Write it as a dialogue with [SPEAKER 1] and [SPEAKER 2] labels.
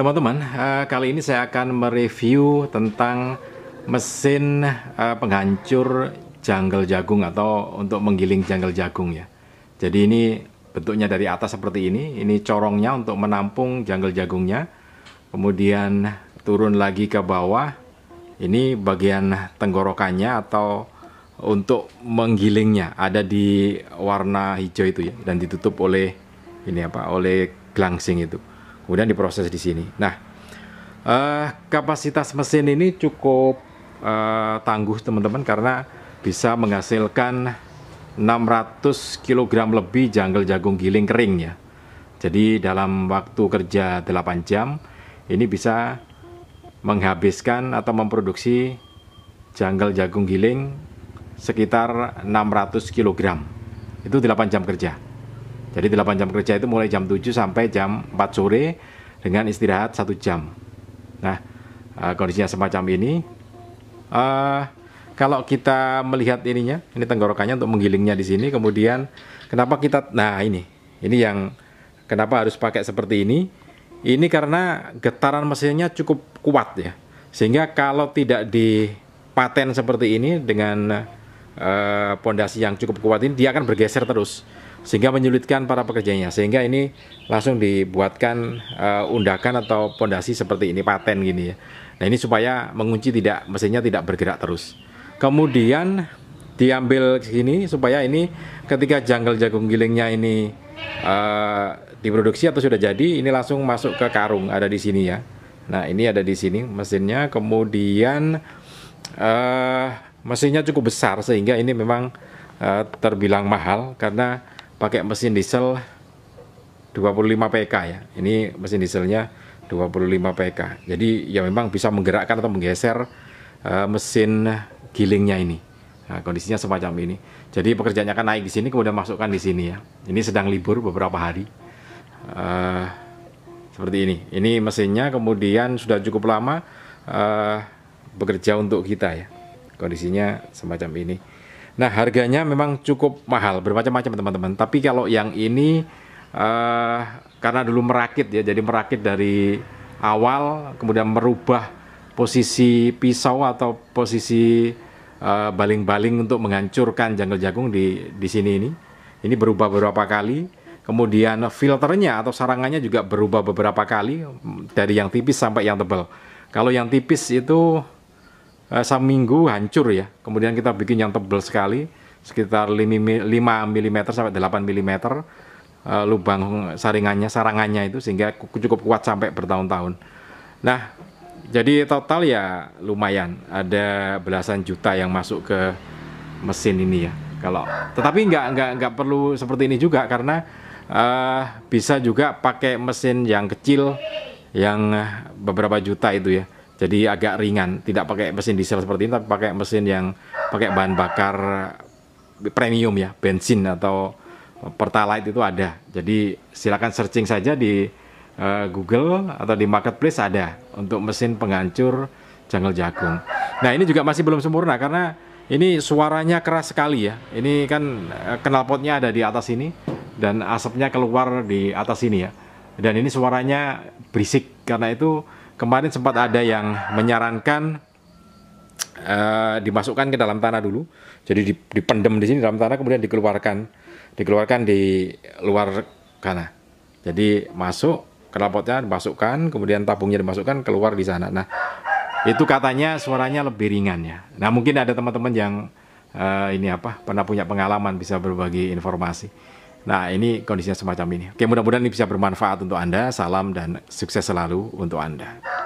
[SPEAKER 1] Teman-teman, eh, kali ini saya akan mereview tentang mesin eh, penghancur jungle jagung atau untuk menggiling jungle jagung ya. Jadi ini bentuknya dari atas seperti ini, ini corongnya untuk menampung jungle jagungnya. Kemudian turun lagi ke bawah. Ini bagian tenggorokannya atau untuk menggilingnya ada di warna hijau itu ya dan ditutup oleh ini apa oleh gelangsing itu kemudian diproses di sini. Nah, uh, kapasitas mesin ini cukup uh, tangguh teman-teman karena bisa menghasilkan 600 kg lebih janggal jagung giling kering ya. Jadi dalam waktu kerja 8 jam ini bisa menghabiskan atau memproduksi janggal jagung giling sekitar 600 kg. Itu 8 jam kerja. Jadi 8 jam kerja itu mulai jam 7 sampai jam 4 sore dengan istirahat 1 jam. Nah, uh, kondisinya semacam ini. Uh, kalau kita melihat ininya, ini tenggorokannya untuk menggilingnya di sini. Kemudian kenapa kita, nah ini, ini yang kenapa harus pakai seperti ini? Ini karena getaran mesinnya cukup kuat ya, sehingga kalau tidak dipaten seperti ini dengan eh, pondasi uh, yang cukup kuat ini, dia akan bergeser terus sehingga menyulitkan para pekerjanya sehingga ini langsung dibuatkan uh, undakan atau pondasi seperti ini paten gini ya nah ini supaya mengunci tidak mesinnya tidak bergerak terus kemudian diambil sini supaya ini ketika janggal jagung gilingnya ini uh, diproduksi atau sudah jadi ini langsung masuk ke karung ada di sini ya nah ini ada di sini mesinnya kemudian uh, mesinnya cukup besar sehingga ini memang uh, terbilang mahal karena pakai mesin diesel 25 PK ya. Ini mesin dieselnya 25 PK. Jadi ya memang bisa menggerakkan atau menggeser uh, mesin gilingnya ini. Nah, kondisinya semacam ini. Jadi pekerjaannya akan naik di sini kemudian masukkan di sini ya. Ini sedang libur beberapa hari. Uh, seperti ini. Ini mesinnya kemudian sudah cukup lama uh, bekerja untuk kita ya. Kondisinya semacam ini. Nah harganya memang cukup mahal bermacam-macam teman-teman. Tapi kalau yang ini uh, karena dulu merakit ya, jadi merakit dari awal kemudian merubah posisi pisau atau posisi eh, baling-baling uh, untuk menghancurkan jungle jagung di di sini ini. Ini berubah beberapa kali. Kemudian filternya atau sarangannya juga berubah beberapa kali dari yang tipis sampai yang tebal. Kalau yang tipis itu Eh, satu minggu hancur ya. Kemudian kita bikin yang tebal sekali, sekitar 5 mm sampai 8 mm eh, lubang saringannya, sarangannya itu sehingga cukup kuat sampai bertahun-tahun. Nah, jadi total ya lumayan ada belasan juta yang masuk ke mesin ini ya. Kalau tetapi nggak nggak nggak perlu seperti ini juga karena uh, bisa juga pakai mesin yang kecil yang beberapa juta itu ya jadi agak ringan tidak pakai mesin diesel seperti ini tapi pakai mesin yang pakai bahan bakar premium ya bensin atau pertalite itu ada jadi silakan searching saja di uh, Google atau di marketplace ada untuk mesin penghancur jungle jagung nah ini juga masih belum sempurna karena ini suaranya keras sekali ya ini kan eh, knalpotnya ada di atas ini dan asapnya keluar di atas ini ya dan ini suaranya berisik karena itu kemarin sempat ada yang menyarankan uh, dimasukkan ke dalam tanah dulu. Jadi dipendem di sini dalam tanah kemudian dikeluarkan, dikeluarkan di luar tanah. Jadi masuk kelapotnya dimasukkan, kemudian tabungnya dimasukkan keluar di sana. Nah, itu katanya suaranya lebih ringan ya. Nah, mungkin ada teman-teman yang uh, ini apa pernah punya pengalaman bisa berbagi informasi. Nah, ini kondisinya semacam ini. Oke, mudah-mudahan ini bisa bermanfaat untuk Anda. Salam dan sukses selalu untuk Anda.